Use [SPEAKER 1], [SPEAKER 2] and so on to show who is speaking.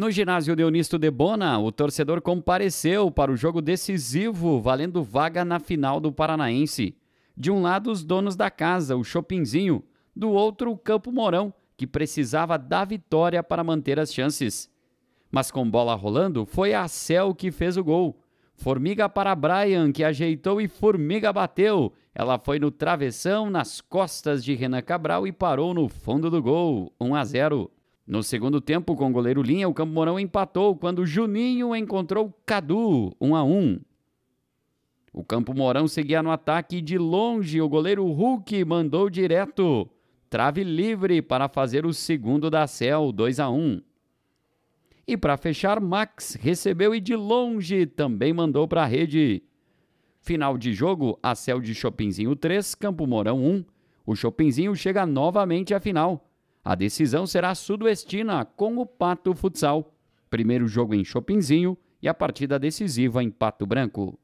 [SPEAKER 1] No ginásio Leonisto de Bona, o torcedor compareceu para o jogo decisivo, valendo vaga na final do Paranaense. De um lado, os donos da casa, o Chopinzinho, do outro, o Campo Mourão, que precisava da vitória para manter as chances. Mas com bola rolando, foi a Cel que fez o gol. Formiga para Brian, que ajeitou e Formiga bateu. Ela foi no travessão, nas costas de Renan Cabral e parou no fundo do gol, 1 a 0. No segundo tempo, com o goleiro Linha, o Campo Mourão empatou quando Juninho encontrou Cadu, 1 a 1 O Campo Mourão seguia no ataque e de longe o goleiro Hulk mandou direto. Trave livre para fazer o segundo da Cel, 2 a 1 E para fechar, Max recebeu e de longe também mandou para a rede. Final de jogo, a Cel de Chopinzinho 3, Campo Mourão 1. O Chopinzinho chega novamente à final a decisão será sudoestina com o Pato Futsal. Primeiro jogo em Chopinzinho e a partida decisiva em Pato Branco.